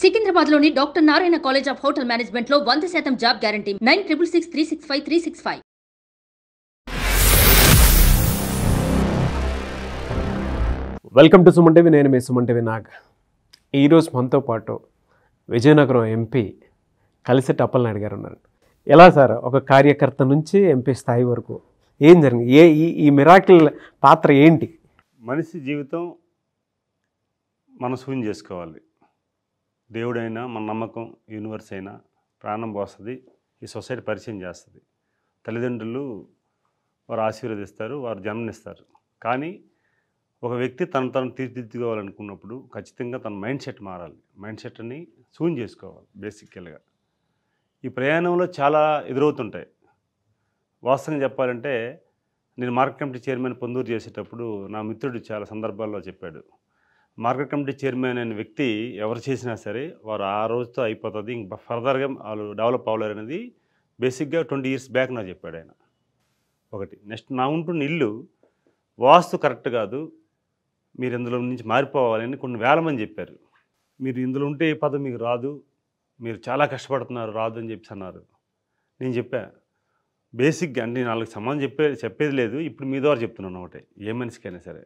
సికింద్రాబాద్ లోని doctor Narayana college of hotel management లో వంద శాతం job guarantee nine triple six three six five three six five welcome to Suman TV నేను మీ సుమంటవి నాగ్ ఈరోజు మనతో పాటు విజయనగరం ఎంపీ కలిసి టప్పలనాయుడు గారు ఉన్నారు ఎలా సార్ ఒక కార్యకర్త నుంచి ఎంపీ స్థాయి వరకు ఏం జరిగింది ఏ ఈ మిరాకిల్ పాత్ర ఏంటి మనిషి జీవితం మనం శూన్యం చేసుకోవాలి దేవుడైనా మన నమ్మకం యూనివర్స్ అయినా ప్రాణం పోస్తుంది ఈ సొసైటీ పరిచయం చేస్తుంది తల్లిదండ్రులు వారు ఆశీర్వదిస్తారు వారు జన్మనిస్తారు కానీ ఒక వ్యక్తి తన తను తీర్చిదిద్దుకోవాలనుకున్నప్పుడు ఖచ్చితంగా తన మైండ్ సెట్ మారాలి మైండ్ సెట్ని సూన్ చేసుకోవాలి బేసిక్గా ఈ ప్రయాణంలో చాలా ఎదురవుతుంటాయి వాస్తవం చెప్పాలంటే నేను మార్కెట్ కమిటీ చైర్మన్ పొందూరు చేసేటప్పుడు నా మిత్రుడు చాలా సందర్భాల్లో చెప్పాడు మార్కెట్ కమిటీ చైర్మన్ అనే వ్యక్తి ఎవరు చేసినా సరే వారు ఆ రోజుతో అయిపోతుంది ఇంక ఫర్దర్గా వాళ్ళు డెవలప్ అవ్వలేరు అనేది బేసిక్గా ట్వంటీ ఇయర్స్ బ్యాక్ నాకు చెప్పాడు ఆయన ఒకటి నెక్స్ట్ నా ఉంటున్న ఇల్లు వాస్తు కరెక్ట్ కాదు మీరు ఇందులో నుంచి మారిపోవాలని కొన్ని వేల మంది చెప్పారు మీరు ఇందులో ఉంటే ఏ పదం మీకు రాదు మీరు చాలా కష్టపడుతున్నారు రాదు అని చెప్పి అన్నారు నేను చెప్పా బేసిక్గా అంటే నేను వాళ్ళకి సంబంధం చెప్పే చెప్పేది లేదు ఇప్పుడు మీ ద్వారా చెప్తున్నాను ఒకటే ఏ మనిషికైనా సరే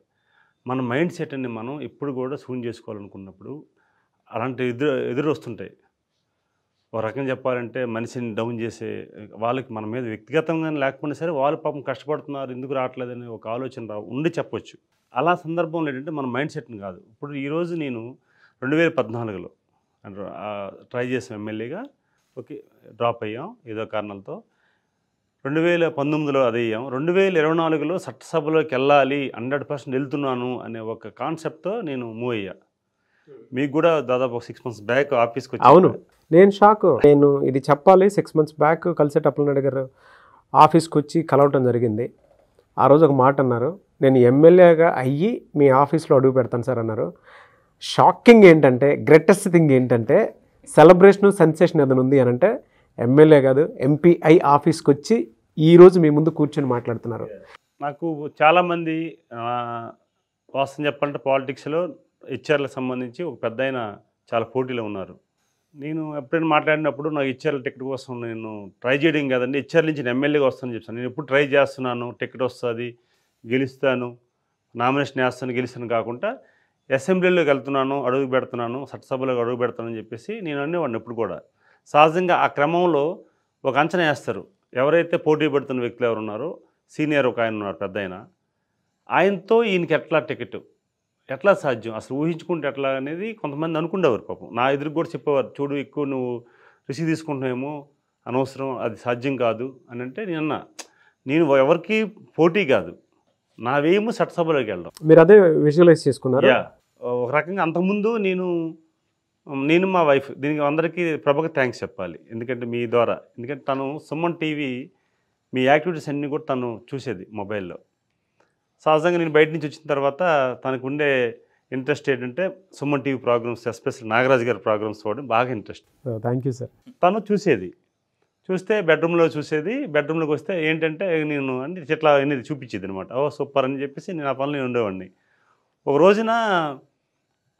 మన మైండ్ సెట్ అని మనం ఎప్పుడు కూడా సూన్ చేసుకోవాలనుకున్నప్పుడు అలాంటి ఎదురు ఎదురు వస్తుంటాయి ఒక రకంగా చెప్పాలంటే మనిషిని డౌన్ చేసే వాళ్ళకి మన మీద వ్యక్తిగతంగా లేకపోయినా సరే వాళ్ళు పాపం కష్టపడుతున్నారు ఎందుకు రావట్లేదని ఒక ఆలోచన రా ఉండి చెప్పొచ్చు అలా సందర్భంలో ఏంటంటే మన మైండ్ సెట్ని కాదు ఇప్పుడు ఈరోజు నేను రెండు వేల పద్నాలుగులో ట్రై చేసిన ఎమ్మెల్యేగా ఓకే డ్రాప్ అయ్యాం ఏదో కారణాలతో రెండు వేల పంతొమ్మిదిలో అది అయ్యాం రెండు వేల ఇరవై నాలుగులో చట్టసభలోకి వెళ్ళాలి హండ్రెడ్ పర్సెంట్ వెళ్తున్నాను అనే ఒక కాన్సెప్ట్తో నేను మూవ్ అయ్యా మీకు కూడా దాదాపు సిక్స్ మంత్స్ బ్యాక్ ఆఫీస్కి వచ్చి అవును నేను షాక్ నేను ఇది చెప్పాలి సిక్స్ మంత్స్ బ్యాక్ కలిసేటప్పుడు అడిగారు ఆఫీస్కి వచ్చి కలవటం జరిగింది ఆ రోజు ఒక మాట అన్నారు నేను ఎమ్మెల్యేగా అయ్యి మీ ఆఫీస్లో అడుగు పెడతాను సార్ అన్నారు షాకింగ్ ఏంటంటే గ్రేటెస్ట్ థింగ్ ఏంటంటే సెలబ్రేషన్ సెన్సేషన్ ఏదైనా ఉంది అని అంటే ఎమ్మెల్యే కాదు ఎంపీఐ ఆఫీస్కి వచ్చి ఈరోజు మీ ముందు కూర్చొని మాట్లాడుతున్నారు నాకు చాలామంది వాస్తవం చెప్పాలంటే పాలిటిక్స్లో హెచ్ఆర్లకు సంబంధించి ఒక పెద్ద చాలా పోటీలో ఉన్నారు నేను ఎప్పుడైనా మాట్లాడినప్పుడు నాకు హెచ్ఆర్ల టికెట్ కోసం నేను ట్రై చేయడం కదండి హెచ్ఆర్ నుంచి నేను ఎమ్మెల్యేగా వస్తానని చెప్తాను నేను ఎప్పుడు ట్రై చేస్తున్నాను టికెట్ వస్తుంది గెలుస్తాను నామినేషన్ వేస్తాను గెలుస్తాను కాకుండా అసెంబ్లీలోకి వెళ్తున్నాను అడుగు పెడుతున్నాను సట్సభలోకి అడుగు పెడతానని చెప్పేసి నేను వాడిని ఎప్పుడు కూడా సహజంగా ఆ క్రమంలో ఒక అంచనా వేస్తారు ఎవరైతే పోటీ పడుతున్న వ్యక్తులు ఎవరు ఉన్నారో సీనియర్ ఒక ఆయన ఉన్నారు పెద్ద ఆయన ఆయనతో ఈయనకి ఎట్లా టికెట్ ఎట్లా సాధ్యం అసలు ఊహించుకుంటే ఎట్లా అనేది కొంతమంది అనుకుండేవారు పాపం నా ఎదురు కూడా చెప్పేవారు చూడు ఎక్కువ నువ్వు రిసీవ్ తీసుకుంటున్నావేమో అనవసరం అది సాధ్యం కాదు అని అంటే నిన్న నేను ఎవరికి పోటీ కాదు నావేమో చట్టసభలోకి వెళ్ళడం మీరు అదే విజువలైజ్ చేసుకున్నారు ఒక రకంగా అంతకుముందు నేను నేను మా వైఫ్ దీనికి అందరికీ ప్రభకు థ్యాంక్స్ చెప్పాలి ఎందుకంటే మీ ద్వారా ఎందుకంటే తను సుమన్ టీవీ మీ యాక్టివిటీస్ అన్నీ కూడా తను చూసేది మొబైల్లో సహజంగా నేను బయట నుంచి వచ్చిన తర్వాత తనకు ఉండే ఇంట్రెస్ట్ ఏంటంటే Suman TV programmes special Nagaraju గారి ప్రోగ్రామ్స్ చూడడం బాగా ఇంట్రెస్ట్ థ్యాంక్ యూ సార్ తను చూసేది చూస్తే బెడ్రూమ్లో చూసేది బెడ్రూమ్లోకి వస్తే ఏంటంటే నేను అంటే ఇట్లా అనేది చూపించేది అనమాట ఓ సూపర్ అని చెప్పేసి నేను ఆ పనులు ఉండేవాడిని ఒక రోజున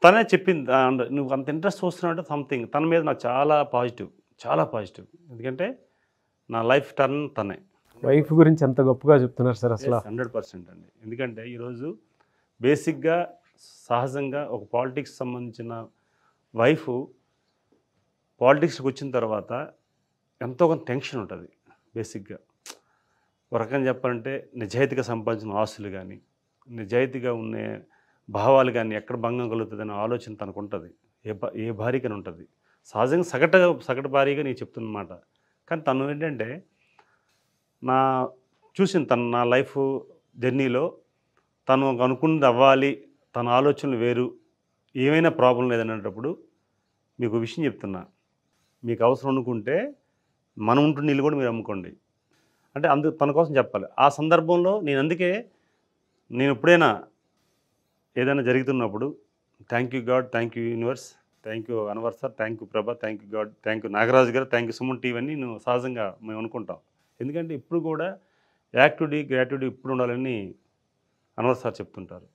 తనే చెప్పింది అండ్ నువ్వు అంత ఇంట్రెస్ట్ చూస్తున్నావు సంథింగ్ తన మీద నాకు చాలా పాజిటివ్ చాలా పాజిటివ్ ఎందుకంటే నా లైఫ్ టర్న్ తనే వైఫ్ గురించి ఎంత గొప్పగా చెప్తున్నారు సార్ అసలు హండ్రెడ్ పర్సెంట్ అండి ఎందుకంటే ఈరోజు బేసిక్గా సహజంగా ఒక పాలిటిక్స్ సంబంధించిన వైఫ్ పాలిటిక్స్కి వచ్చిన తర్వాత ఎంతో కొంత టెన్షన్ ఉంటుంది బేసిక్గా ఒక రకంగా చెప్పాలంటే నిజాయితీగా సంపాదించిన ఆస్తులు కానీ నిజాయితీగా ఉండే భావాలు కానీ ఎక్కడ భంగం కలుగుతుందనే ఆలోచన తనకు ఉంటుంది ఏ ఏ భార్యకని ఉంటుంది సహజంగా సగటు సగటు భారీగా నేను చెప్తున్నమాట కానీ తను ఏంటంటే నా చూసిన తను నా లైఫ్ జర్నీలో తను అనుకున్నది అవ్వాలి తన ఆలోచనలు వేరు ఏమైనా ప్రాబ్లం లేదనేటప్పుడు మీకు విషయం చెప్తున్నా మీకు అవసరం అనుకుంటే మనం ఉంటున్న ఇల్లు కూడా మీరు అమ్ముకోండి అంటే అందుకు తన కోసం చెప్పాలి ఆ సందర్భంలో నేను అందుకే నేను ఎప్పుడైనా ఏదైనా జరుగుతున్నప్పుడు thank you God thank you universe thank you Anwar sir thank you Prabha thank you God thank you Nagaraju గారు థ్యాంక్ యూ సుమన్ అని నేను సహజంగా మేము అనుకుంటాం ఎందుకంటే ఇప్పుడు కూడా యాక్టివిటీ గ్రాట్యుటీ ఇప్పుడు ఉండాలని అనవర్ సార్ చెప్తుంటారు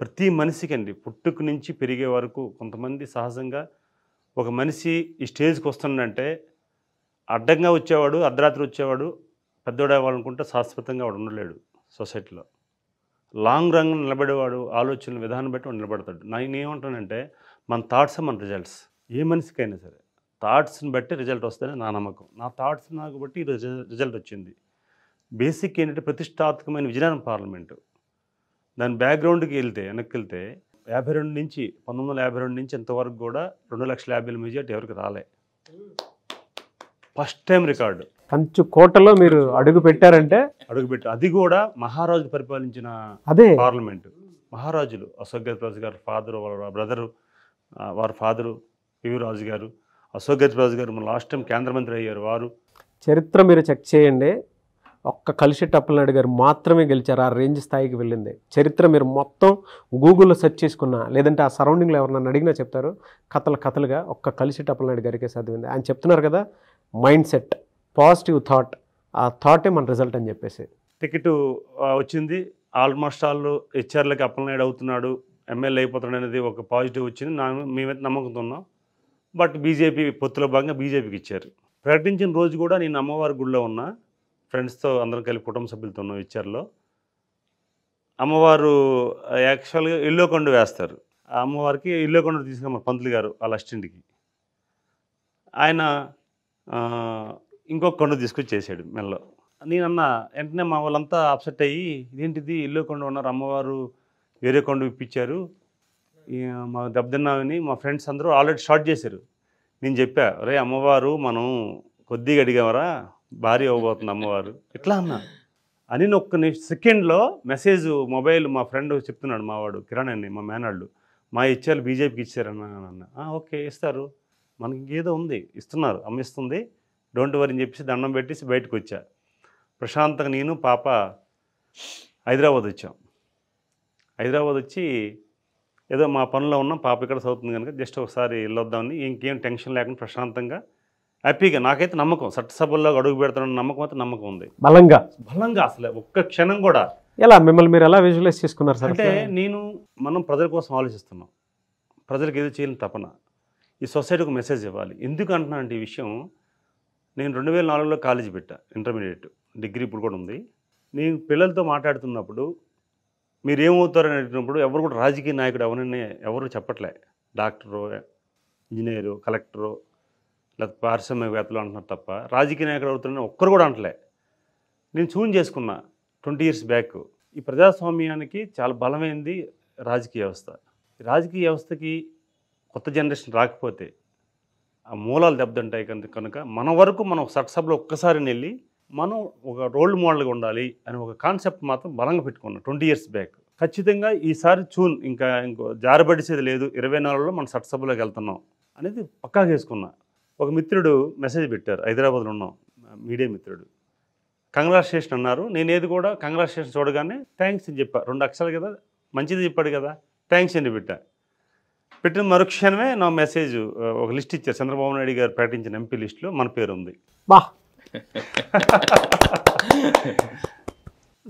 ప్రతి మనిషికి అండి పుట్టుకు నుంచి పెరిగే వరకు కొంతమంది సహజంగా ఒక మనిషి ఈ స్టేజ్కి వస్తుందంటే అడ్డంగా వచ్చేవాడు అర్ధరాత్రి వచ్చేవాడు పెద్దోడేవాళ్ళనుకుంటే శాశ్వతంగా వాడు ఉండలేడు సొసైటీలో లాంగ్ రన్ నిలబడేవాడు ఆలోచనల విధానం బట్టి వాడు నిలబడతాడు నేను ఏమంటానంటే మన థాట్స్ మన రిజల్ట్స్ ఏ మనిషికైనా సరే థాట్స్ని బట్టి రిజల్ట్ వస్తాయని నా నమ్మకం నా థాట్స్ నాకు బట్టి రిజల్ట్ వచ్చింది బేసిక్ ఏంటంటే ప్రతిష్టాత్మకమైన విజయనగరం పార్లమెంటు దాని బ్యాక్గ్రౌండ్కి వెళ్తే వెనక్కి వెళ్తే యాభై రెండు నుంచి పంతొమ్మిది వందల యాభై రెండు నుంచి ఇంతవరకు కూడా రెండు లక్షల యాభై మెజార్టీ ఎవరికి రాలే ఫస్ట్ టైం రికార్డు కంచు కోటలో మీరు అడుగు పెట్టారంటే అడుగు పెట్టారు అది కూడా మహారాజు పరిపాలించిన అదే పార్లమెంట్ మహారాజులు అశోక్ గజరాజు గారు ఫాదరు వాళ్ళ బ్రదరు వారి ఫాదరు పివి రాజు గారు అశోక్ గజరాజు గారు లాస్ట్ టైం కేంద్ర మంత్రి అయ్యారు వారు చరిత్ర మీరు చెక్ చేయండి ఒక్క కలిసి టప్పలనాయుడు గారు మాత్రమే గెలిచారు ఆ రేంజ్ స్థాయికి వెళ్ళింది చరిత్ర మీరు మొత్తం గూగుల్లో సెర్చ్ చేసుకున్నా లేదంటే ఆ సరౌండింగ్లో ఎవరన్నా అడిగినా చెప్తారు కథలు కథలుగా ఒక్క కలిసి టప్పలనాయుడు గారికే సాధ్యమైంది ఆయన చెప్తున్నారు కదా మైండ్ సెట్ పాజిటివ్ థాట్ ఆ థాటే మన రిజల్ట్ అని చెప్పేసి టికెట్ వచ్చింది ఆల్మోస్ట్ ఆల్ హెచ్ఆర్లకి అప్లైడ్ అవుతున్నాడు ఎమ్మెల్యే అయిపోతాడు అనేది ఒక పాజిటివ్ వచ్చింది నా మేమైతే ఉన్నాం బట్ బీజేపీ పొత్తులో భాగంగా బీజేపీకి ఇచ్చారు ప్రకటించిన రోజు కూడా నేను అమ్మవారి గుడిలో ఉన్నా ఫ్రెండ్స్తో అందరం కలిపి కుటుంబ సభ్యులతో ఉన్నాం హెచ్ఆర్లో అమ్మవారు యాక్చువల్గా ఇల్లో కొండ వేస్తారు ఆ అమ్మవారికి ఇల్లో కొండ తీసుకురమ్మ పంతులు గారు వాళ్ళ అస్టెంట్కి ఆయన ఇంకొక కొండ తీసుకొచ్చి చేసాడు మెల్లో నేనన్న వెంటనే మా వాళ్ళంతా అప్సెట్ అయ్యి ఇదేంటిది ఇల్లు కొండ ఉన్నారు అమ్మవారు వేరే కొండ ఇప్పించారు మా దెబ్బతిన్నామని మా ఫ్రెండ్స్ అందరూ ఆల్రెడీ షార్ట్ చేశారు నేను చెప్పా రే అమ్మవారు మనం కొద్దిగా అడిగామరా భారీ అవ్వబోతుంది అమ్మవారు ఎట్లా అన్నా అని ఒక్క సెకండ్లో మెసేజ్ మొబైల్ మా ఫ్రెండ్ చెప్తున్నాడు మావాడు కిరణ్ అని మా మేనాళ్ళు మా ఇచ్చారు బీజేపీకి ఇచ్చారన్న అన్న ఓకే ఇస్తారు మనకి ఏదో ఉంది ఇస్తున్నారు అమ్మిస్తుంది డోంట్ వరీ అని చెప్పేసి దండం పెట్టేసి బయటకు వచ్చా ప్రశాంతంగా నేను పాప హైదరాబాద్ వచ్చాం హైదరాబాద్ వచ్చి ఏదో మా పనిలో ఉన్నాం పాప ఇక్కడ చదువుతుంది కనుక జస్ట్ ఒకసారి వెళ్ళొద్దామని ఇంకేం టెన్షన్ లేకుండా ప్రశాంతంగా హ్యాపీగా నాకైతే నమ్మకం చట్టసభల్లో అడుగు పెడుతున్న నమ్మకం అయితే నమ్మకం ఉంది బలంగా బలంగా అసలు ఒక్క క్షణం కూడా ఎలా మిమ్మల్ని మీరు ఎలా విజువలైజ్ చేసుకున్నారు సార్ అంటే నేను మనం ప్రజల కోసం ఆలోచిస్తున్నాం ప్రజలకు ఏదో చేయాలని తపన ఈ సొసైటీకి మెసేజ్ ఇవ్వాలి ఎందుకు అంటున్నా అంటే ఈ విషయం నేను రెండు వేల నాలుగులో కాలేజీ పెట్టా ఇంటర్మీడియట్ డిగ్రీ ఇప్పుడు కూడా ఉంది నేను పిల్లలతో మాట్లాడుతున్నప్పుడు మీరు ఏమవుతారని అడిగినప్పుడు ఎవరు కూడా రాజకీయ నాయకుడు ఎవరిని ఎవరు చెప్పట్లే డాక్టరు ఇంజనీరు కలెక్టరు లేకపోతే పారిశ్రామికవేత్తలు అంటున్నారు తప్ప రాజకీయ నాయకుడు అవుతున్నారని ఒక్కరు కూడా అంటలే నేను చూన్ చేసుకున్నా ట్వంటీ ఇయర్స్ బ్యాక్ ఈ ప్రజాస్వామ్యానికి చాలా బలమైంది రాజకీయ వ్యవస్థ రాజకీయ వ్యవస్థకి కొత్త జనరేషన్ రాకపోతే ఆ మూలాలు దెబ్బతింటాయి కనుక కనుక మన వరకు మనం సట్సభలో ఒక్కసారి వెళ్ళి మనం ఒక రోల్ మోడల్గా ఉండాలి అని ఒక కాన్సెప్ట్ మాత్రం బలంగా పెట్టుకున్నాం ట్వంటీ ఇయర్స్ బ్యాక్ ఖచ్చితంగా ఈసారి చూన్ ఇంకా ఇంకో జారబడిసేది లేదు ఇరవై నాలుగులో మనం సబ్లోకి వెళ్తున్నాం అనేది పక్కా చేసుకున్నా ఒక మిత్రుడు మెసేజ్ పెట్టారు హైదరాబాద్లో ఉన్నాం మీడియా మిత్రుడు కంగ్రాచులేషన్ అన్నారు నేను ఏది కూడా కంగ్రాచులేషన్ చూడగానే థ్యాంక్స్ అని చెప్పా రెండు అక్షరాలు కదా మంచిది చెప్పాడు కదా థ్యాంక్స్ అని పెట్టా పెట్టిన మరుక్షణమే నా మెసేజ్ ఒక లిస్ట్ ఇచ్చారు చంద్రబాబు నాయుడు గారు ప్రకటించిన ఎంపీ లిస్టులో మన పేరు ఉంది బా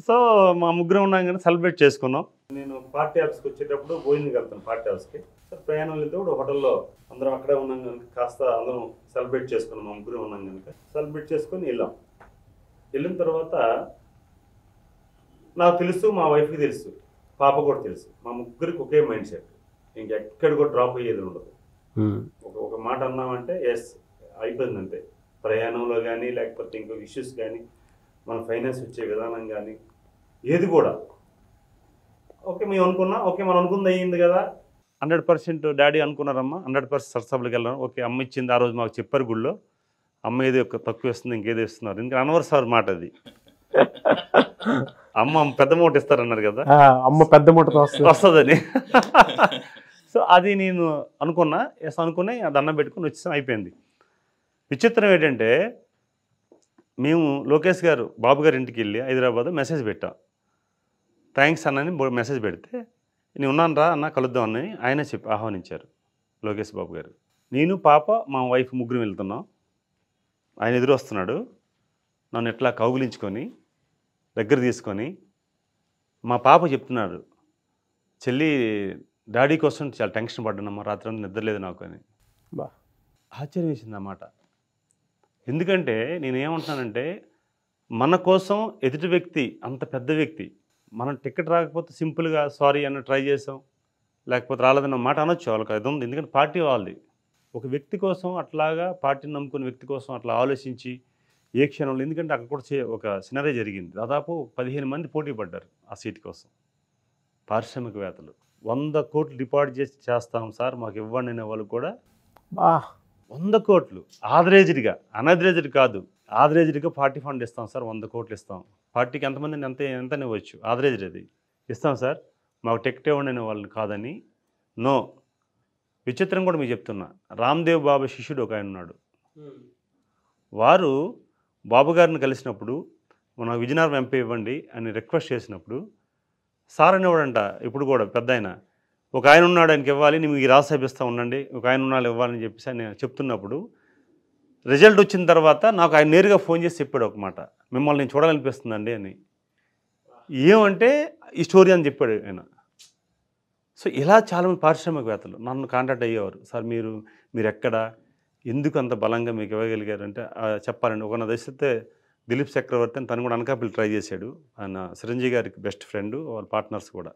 సో మా ముగ్గురం ఉన్నాం కానీ సెలబ్రేట్ చేసుకున్నాం నేను పార్టీ ఆఫీస్కి వచ్చేటప్పుడు భోజనం కలుగుతాను పార్టీ ఆఫీస్కి ప్రయాణం వెళ్ళేటప్పుడు హోటల్లో అందరం అక్కడే ఉన్నాం కనుక కాస్త అందరం సెలబ్రేట్ చేసుకున్నాం మా ముగ్గురం ఉన్నాం కనుక సెలబ్రేట్ చేసుకొని వెళ్ళాం వెళ్ళిన తర్వాత నాకు తెలుసు మా వైఫ్కి తెలుసు పాప కూడా తెలుసు మా ముగ్గురికి ఒకే మైండ్ సెట్ ఇంకెక్కడ కూడా డ్రాప్ అయ్యేది ఉండదు ఒక ఒక మాట అన్నామంటే ఎస్ అయిపోయింది అంతే ప్రయాణంలో కానీ లేకపోతే ఇంకో ఇష్యూస్ కానీ మన ఫైనాన్స్ వచ్చే విధానం కానీ ఏది కూడా ఓకే మేము అనుకున్నా ఓకే మనం అనుకుంది అయ్యింది కదా హండ్రెడ్ పర్సెంట్ డాడీ అనుకున్నారమ్మా హండ్రెడ్ పర్సెంట్ సరసబులకి వెళ్ళాను ఓకే అమ్మ ఇచ్చింది ఆ రోజు మాకు చెప్పారు గుళ్ళో అమ్మ ఒక తక్కువ ఇస్తుంది ఇంకేది ఇస్తున్నారు ఇంకా అనవర్ సార్ మాట అది అమ్మ పెద్ద మూట ఇస్తారన్నారు కదా అమ్మ పెద్ద మూట వస్తుందని అది నేను అనుకున్నా ఎస్ అనుకుని దండం పెట్టుకుని వచ్చి అయిపోయింది విచిత్రం ఏంటంటే మేము లోకేష్ గారు బాబు గారి ఇంటికి వెళ్ళి హైదరాబాద్ మెసేజ్ పెట్టాం థ్యాంక్స్ అన్నని మెసేజ్ పెడితే నేను ఉన్నాను రా అన్న కలుద్దాం అని ఆయనే చెప్పి ఆహ్వానించారు లోకేష్ బాబు గారు నేను పాప మా వైఫ్ ముగ్గురు వెళ్తున్నాం ఆయన ఎదురు వస్తున్నాడు నన్ను ఎట్లా కౌగులించుకొని దగ్గర తీసుకొని మా పాప చెప్తున్నారు చెల్లి డాడీ కోసం చాలా టెన్షన్ పడ్డానమ్మా రాత్రి నిద్రలేదు నాకు అని బా ఆశ్చర్యం వేసింది అన్నమాట ఎందుకంటే నేనేమంటున్నానంటే మన కోసం ఎదుటి వ్యక్తి అంత పెద్ద వ్యక్తి మనం టికెట్ రాకపోతే సింపుల్గా సారీ అన్న ట్రై చేసాం లేకపోతే రాలేదన్న మాట అనొచ్చు వాళ్ళకి అది ఉంది ఎందుకంటే పార్టీ వాళ్ళది ఒక వ్యక్తి కోసం అట్లాగా పార్టీని నమ్ముకున్న వ్యక్తి కోసం అట్లా ఆలోచించి ఏ క్షణంలో ఎందుకంటే అక్కడ కూడా ఒక సినరీ జరిగింది దాదాపు పదిహేను మంది పోటీ పడ్డారు ఆ సీట్ కోసం పారిశ్రామికవేత్తలు వంద కోట్లు డిపాజిట్ చేసి చేస్తాం సార్ మాకు ఇవ్వండి అనే వాళ్ళు కూడా వంద కోట్లు ఆదరేజ్డ్గా అనదరేజ్డ్ కాదు ఆదరేజ్డ్గా పార్టీ ఫండ్ ఇస్తాం సార్ వంద కోట్లు ఇస్తాం పార్టీకి ఎంతమంది ఎంత ఎంత ఇవ్వచ్చు ఆదరేజ్డ్ అది ఇస్తాం సార్ మాకు టికెట్ ఇవ్వండి అనే వాళ్ళు కాదని నో విచిత్రం కూడా మీకు చెప్తున్నా రామ్దేవ్ బాబా శిష్యుడు ఒక ఆయన ఉన్నాడు వారు బాబు గారిని కలిసినప్పుడు మన విజయనగరం ఎంపీ ఇవ్వండి అని రిక్వెస్ట్ చేసినప్పుడు సార్ అనేవాడంట ఇప్పుడు కూడా పెద్ద ఆయన ఒక ఆయన ఉన్నాడు ఆయనకి ఇవ్వాలి నేను మీకు రాసేపిస్తూ ఉండండి ఒక ఆయన ఉన్నాడు ఇవ్వాలని చెప్పేసి ఆయన చెప్తున్నప్పుడు రిజల్ట్ వచ్చిన తర్వాత నాకు ఆయన నేరుగా ఫోన్ చేసి చెప్పాడు ఒక మాట మిమ్మల్ని నేను చూడాలనిపిస్తుందండి అని ఏమంటే ఈ స్టోరీ అని చెప్పాడు ఆయన సో ఇలా చాలామంది పారిశ్రామికవేత్తలు నన్ను కాంటాక్ట్ అయ్యేవారు సార్ మీరు మీరు ఎక్కడ ఎందుకు అంత బలంగా మీకు ఇవ్వగలిగారు అంటే చెప్పాలండి ఒక దశతే దిలీప్ చక్రవర్తి అని తను కూడా అనకాపల్లి ట్రై చేశాడు ఆయన చిరంజీవి గారికి బెస్ట్ ఫ్రెండ్ వాళ్ళ పార్ట్నర్స్ కూడా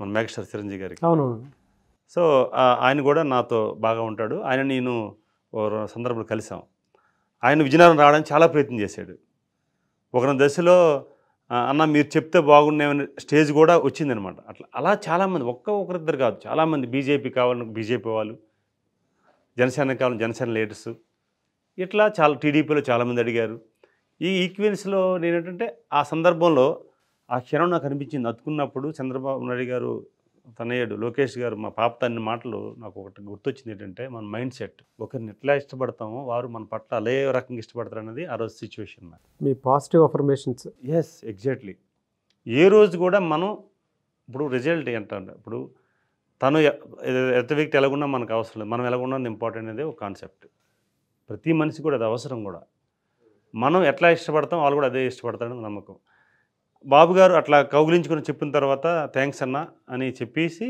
మన మేఘస్టార్ చిరంజీవి గారికి అవును సో ఆయన కూడా నాతో బాగా ఉంటాడు ఆయన నేను సందర్భంలో కలిసాం ఆయన విజయనగరం రావడానికి చాలా ప్రయత్నం చేశాడు ఒక దశలో అన్న మీరు చెప్తే బాగుండేమని స్టేజ్ కూడా వచ్చిందనమాట అట్లా అలా చాలామంది ఒక్క ఒకరిద్దరు కాదు చాలామంది బీజేపీ కావాలని బీజేపీ వాళ్ళు జనసేన కావాలని జనసేన లీడర్సు ఇట్లా చాలా టీడీపీలో చాలామంది అడిగారు ఈ ఈక్వెన్స్లో నేను ఏంటంటే ఆ సందర్భంలో ఆ క్షణం నాకు అనిపించింది అతుకున్నప్పుడు చంద్రబాబు నాయుడు గారు తనయుడు లోకేష్ గారు మా పాప తన్ని మాటలు నాకు ఒకటి గుర్తొచ్చింది ఏంటంటే మన మైండ్ సెట్ ఒకరిని ఎట్లా ఇష్టపడతామో వారు మన పట్ల అదే రకంగా ఇష్టపడతారు అనేది ఆ రోజు సిచ్యువేషన్ మీ పాజిటివ్ అఫర్మేషన్స్ ఎస్ ఎగ్జాక్ట్లీ ఏ రోజు కూడా మనం ఇప్పుడు రిజల్ట్ ఏంటంటే ఇప్పుడు తను ఎంత వ్యక్తి ఎలాగున్నా మనకు అవసరం లేదు మనం ఎలాగున్నా ఇంపార్టెంట్ అనేది ఒక కాన్సెప్ట్ ప్రతి మనిషి కూడా అది అవసరం కూడా మనం ఎట్లా ఇష్టపడతాం వాళ్ళు కూడా అదే ఇష్టపడతారని నమ్మకం బాబు గారు అట్లా కౌగిలించుకుని చెప్పిన తర్వాత థ్యాంక్స్ అన్న అని చెప్పేసి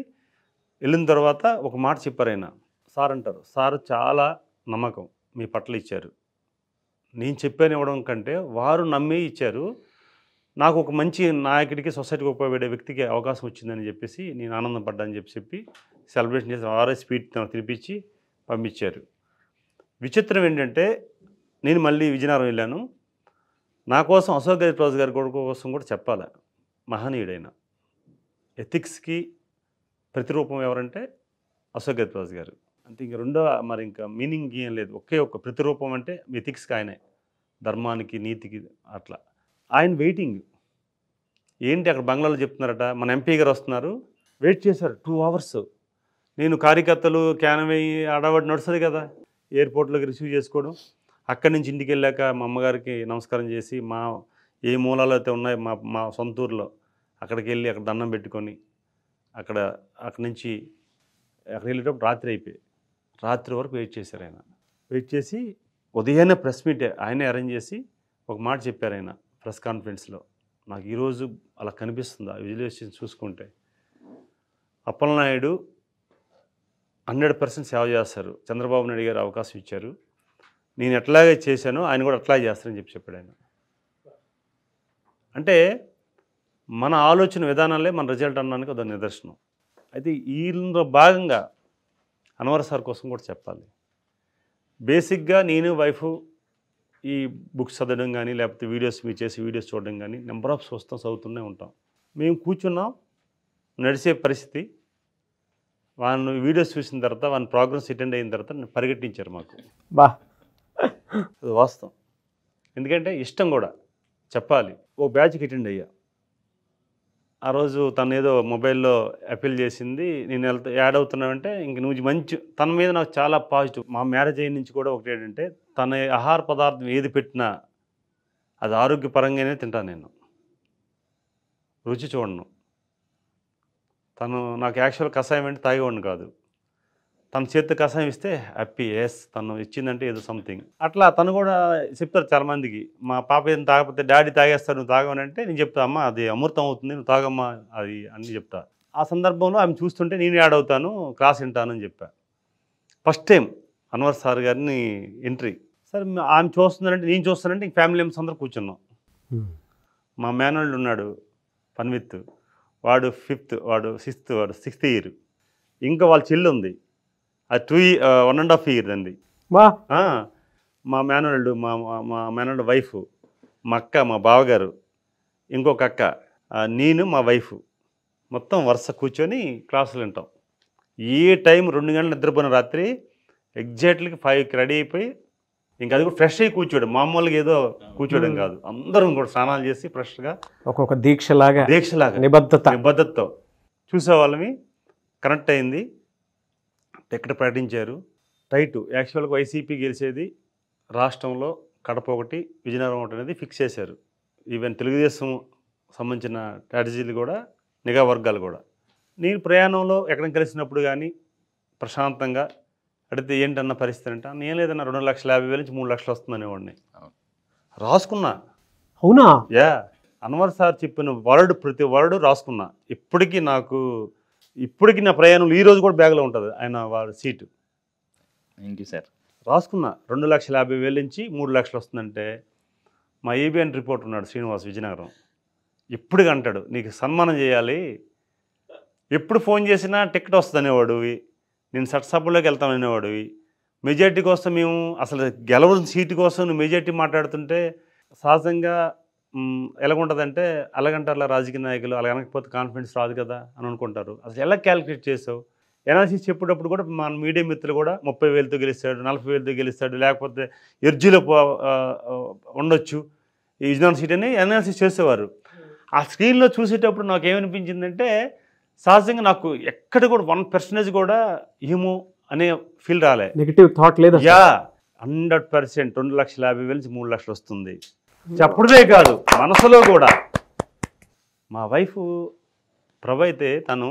వెళ్ళిన తర్వాత ఒక మాట చెప్పారు ఆయన సార్ అంటారు సార్ చాలా నమ్మకం మీ పట్ల ఇచ్చారు నేను చెప్పాను ఇవ్వడం కంటే వారు నమ్మి ఇచ్చారు నాకు ఒక మంచి నాయకుడికి సొసైటీకి ఉపయోగపడే వ్యక్తికి అవకాశం వచ్చిందని చెప్పేసి నేను ఆనందం పడ్డా చెప్పి చెప్పి సెలబ్రేషన్ చేసి వారే స్పీడ్ తినిపించి పంపించారు విచిత్రం ఏంటంటే నేను మళ్ళీ విజయనగరం వెళ్ళాను నా కోసం అశోక్ గజప్రాజ్ గారి కొడుకు కోసం కూడా చెప్పాలి మహనీయుడైన ఎథిక్స్కి ప్రతిరూపం ఎవరంటే అశోక్ గజప్రాజ్ గారు అంటే ఇంక రెండో మరి ఇంకా మీనింగ్ ఏం లేదు ఒకే ఒక ప్రతిరూపం అంటే ఎథిక్స్కి ఆయనే ధర్మానికి నీతికి అట్లా ఆయన వెయిటింగ్ ఏంటి అక్కడ బంగ్లాలో చెప్తున్నారట మన ఎంపీ గారు వస్తున్నారు వెయిట్ చేశారు టూ అవర్స్ నేను కార్యకర్తలు క్యాన్ అయ్యి ఆడవాడి నడుస్తుంది కదా ఎయిర్పోర్ట్లోకి రిసీవ్ చేసుకోవడం అక్కడి నుంచి ఇంటికి వెళ్ళాక మా అమ్మగారికి నమస్కారం చేసి మా ఏ మూలాలు అయితే ఉన్నాయో మా మా సొంత ఊర్లో అక్కడికి వెళ్ళి అక్కడ దండం పెట్టుకొని అక్కడ అక్కడి నుంచి అక్కడికి వెళ్ళేటప్పుడు రాత్రి అయిపోయి రాత్రి వరకు వెయిట్ చేశారు ఆయన వెయిట్ చేసి ఉదయాన్నే ప్రెస్ మీట్ ఆయనే అరేంజ్ చేసి ఒక మాట చెప్పారు ఆయన ప్రెస్ కాన్ఫరెన్స్లో నాకు ఈరోజు అలా కనిపిస్తుంది ఆ విజువలైజేషన్ చూసుకుంటే అప్పలనాయుడు హండ్రెడ్ పర్సెంట్ సేవ చేస్తారు చంద్రబాబు నాయుడు గారు అవకాశం ఇచ్చారు నేను ఎట్లాగే చేశాను ఆయన కూడా అట్లాగే చేస్తానని చెప్పి చెప్పాడు ఆయన అంటే మన ఆలోచన విధానాలే మన రిజల్ట్ అనడానికి అదొక నిదర్శనం అయితే వీళ్ళలో భాగంగా అనవర్ సార్ కోసం కూడా చెప్పాలి బేసిక్గా నేను వైఫ్ ఈ బుక్స్ చదవడం కానీ లేకపోతే వీడియోస్ మీరు చేసి వీడియోస్ చూడడం కానీ నెంబర్ ఆఫ్ చూస్తాం చదువుతూనే ఉంటాం మేము కూర్చున్నాం నడిచే పరిస్థితి వాళ్ళు వీడియోస్ చూసిన తర్వాత వాళ్ళ ప్రోగ్రెస్ అటెండ్ అయిన తర్వాత పరిగెట్టించారు మాకు బా అది వాస్తవం ఎందుకంటే ఇష్టం కూడా చెప్పాలి ఓ బ్యాచ్కి అటెండ్ అయ్యా ఆ రోజు తను ఏదో మొబైల్లో అప్పీల్ చేసింది నేను వెళ్తా యాడ్ అవుతున్నావంటే ఇంక నువ్వు మంచి తన మీద నాకు చాలా పాజిటివ్ మా మ్యారేజ్ అయిన నుంచి కూడా ఒకటి ఏంటంటే తన ఆహార పదార్థం ఏది పెట్టినా అది ఆరోగ్యపరంగానే తింటాను నేను రుచి చూడను తను నాకు యాక్చువల్ కషాయం అంటే తాగేవాడిని కాదు తన చేతి కసం ఇస్తే హ్యాపీ ఎస్ తను ఇచ్చిందంటే ఏదో సంథింగ్ అట్లా తను కూడా చెప్తారు చాలామందికి మా పాప ఏం తాగపోతే డాడీ తాగేస్తాడు నువ్వు తాగమనంటే నేను చెప్తా అమ్మా అది అమృతం అవుతుంది నువ్వు తాగమ్మా అది అని చెప్తా ఆ సందర్భంలో ఆమె చూస్తుంటే నేను యాడ్ అవుతాను క్లాస్ అని చెప్పా ఫస్ట్ టైం అన్వర్ సార్ గారిని ఎంట్రీ సార్ ఆమె చూస్తుందంటే నేను చూస్తానంటే ఇంక ఫ్యామిలీ మెంబర్స్ అందరూ కూర్చున్నాం hmm. మా మేనల్డ్ ఉన్నాడు పన్విత్ వాడు ఫిఫ్త్ వాడు సిక్స్త్ వాడు సిక్స్త్ ఇయర్ ఇంకా వాళ్ళ చెల్లి ఉంది అది two one and half year అండి మా మేనల్డ్ మా మా మేనల్డ్ వైఫ్ మా అక్క మా బావగారు ఇంకొక అక్క నేను మా వైఫ్ మొత్తం వరుస కూర్చొని క్లాసులు వింటాం ఏ టైం రెండు గంటలు నిద్రపోయిన రాత్రి ఎగ్జాక్ట్లీ ఫైవ్కి రెడీ అయిపోయి ఇంకా అది కూడా ఫ్రెష్ అయ్యి కూర్చోడు మామూలుగా ఏదో కూర్చోడం hmm. కాదు అందరం కూడా స్నానాలు చేసి ఫ్రెష్గా ఒక్కొక్క దీక్షలాగా దీక్షలాగా నిబద్ధత నిబద్ధతతో చూసేవాళ్ళమి కనెక్ట్ అయింది ఎక్కడ ప్రకటించారు రైట్ యాక్చువల్గా వైసీపీ గెలిచేది రాష్ట్రంలో కడప ఒకటి విజయనగరం ఒకటి అనేది ఫిక్స్ చేశారు ఈవెన్ తెలుగుదేశం సంబంధించిన స్ట్రాటజీలు కూడా నిఘా వర్గాలు కూడా నేను ప్రయాణంలో ఎక్కడ కలిసినప్పుడు కానీ ప్రశాంతంగా అడిగితే ఏంటన్న పరిస్థితి అంటే నేను లేదన్న రెండు లక్షల యాభై వేల నుంచి మూడు లక్షలు వస్తుందనేవాడిని రాసుకున్నా అవునా యా అన్వర్ సార్ చెప్పిన వర్డ్ ప్రతి వర్డ్ రాసుకున్నా ఇప్పటికీ నాకు ఇప్పటికి నా ప్రయాణంలో ఈ రోజు కూడా బ్యాగ్లో ఉంటుంది ఆయన వారి సీటు థ్యాంక్ యూ సార్ రాసుకున్న రెండు లక్షల యాభై వేల నుంచి మూడు లక్షలు వస్తుందంటే మా ఏబిఎన్ రిపోర్ట్ ఉన్నాడు శ్రీనివాస్ విజయనగరం ఎప్పుడు అంటాడు నీకు సన్మానం చేయాలి ఎప్పుడు ఫోన్ చేసినా టికెట్ వస్తుంది అనేవాడివి నేను సట్సబ్బుల్లోకి వెళ్తాను అనేవాడివి మెజార్టీ కోసం మేము అసలు గెలవని సీటు కోసం మెజార్టీ మాట్లాడుతుంటే సహజంగా ఎలాగుంటుందంటే అలగంటారులా రాజకీయ నాయకులు అలా అనకపోతే కాన్ఫిడెన్స్ రాదు కదా అని అనుకుంటారు అసలు ఎలా క్యాలిక్యులేట్ చేసావు ఎనాలిసిస్ చెప్పేటప్పుడు కూడా మన మీడియా మిత్రులు కూడా ముప్పై వేలతో గెలుస్తాడు నలభై వేలతో గెలుస్తాడు లేకపోతే ఎర్జీలో పో ఉండొచ్చు ఈ విజయనగరం సీట్ అని ఎనాలిసిస్ చేసేవారు ఆ స్క్రీన్లో చూసేటప్పుడు నాకు ఏమనిపించిందంటే సహజంగా నాకు ఎక్కడ కూడా వన్ పర్సెంటేజ్ కూడా ఏమో అనే ఫీల్ రాలే నెగిటివ్ థాట్ లేదు యా హండ్రెడ్ పర్సెంట్ రెండు లక్షల యాభై వేల నుంచి మూడు లక్షలు వస్తుంది చెప్పుడుదే కాదు మనసులో కూడా మా వైఫ్ ప్రభు అయితే తను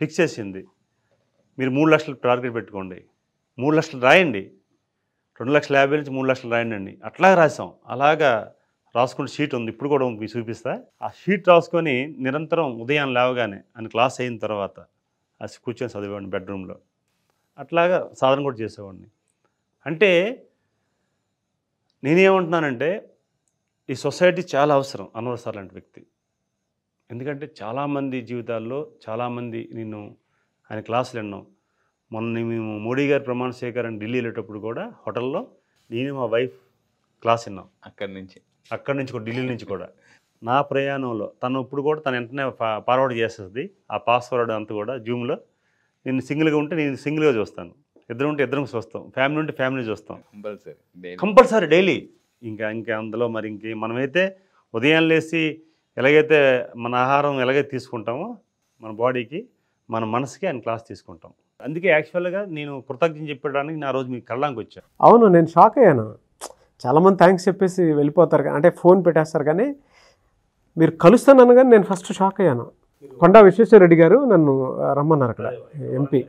ఫిక్స్ చేసింది మీరు మూడు లక్షలు టార్గెట్ పెట్టుకోండి మూడు లక్షలు రాయండి రెండు లక్షల యాభై నుంచి మూడు లక్షలు రాయండి అండి అట్లా రాసాం అలాగా రాసుకున్న షీట్ ఉంది ఇప్పుడు కూడా మీకు చూపిస్తా ఆ షీట్ రాసుకొని నిరంతరం ఉదయం లేవగానే అని క్లాస్ అయిన తర్వాత అసలు కూర్చొని చదివేవాడిని బెడ్రూమ్లో అట్లాగా సాధన కూడా చేసేవాడిని అంటే నేనేమంటున్నానంటే ఈ సొసైటీ చాలా అవసరం అన్వర్ సార్ లాంటి వ్యక్తి ఎందుకంటే చాలామంది జీవితాల్లో చాలామంది నేను ఆయన క్లాసులు విన్నాం మొన్న మేము మోడీ గారి ప్రమాణ స్వీకారం ఢిల్లీ వెళ్ళేటప్పుడు కూడా హోటల్లో నేను మా వైఫ్ క్లాస్ విన్నాం అక్కడి నుంచి అక్కడి నుంచి కూడా ఢిల్లీ నుంచి కూడా నా ప్రయాణంలో తను ఇప్పుడు కూడా తను వెంటనే ఫార్వర్డ్ చేస్తుంది ఆ పాస్వర్డ్ అంతా కూడా జూమ్లో నేను సింగిల్గా ఉంటే నేను సింగిల్గా చూస్తాను ఇద్దరు ఉంటే ఇద్దరం చూస్తాం ఫ్యామిలీ ఉంటే ఫ్యామిలీ చూస్తాం కంపల్సరీ కంపల్సరీ డైలీ ఇంకా ఇంకా అందులో మరి ఇంక మనమైతే ఉదయం లేచి ఎలాగైతే మన ఆహారం ఎలాగైతే తీసుకుంటామో మన బాడీకి మన మనసుకి ఆయన క్లాస్ తీసుకుంటాం అందుకే యాక్చువల్గా నేను కృతజ్ఞత చెప్పడానికి నా రోజు మీకు కళ్ళడానికి వచ్చాను అవును నేను షాక్ అయ్యాను చాలామంది థ్యాంక్స్ చెప్పేసి వెళ్ళిపోతారు అంటే ఫోన్ పెట్టేస్తారు కానీ మీరు కలుస్తాను కానీ నేను ఫస్ట్ షాక్ అయ్యాను కొండా రెడ్డి గారు నన్ను రమ్మన్నారు అక్కడ ఎంపీ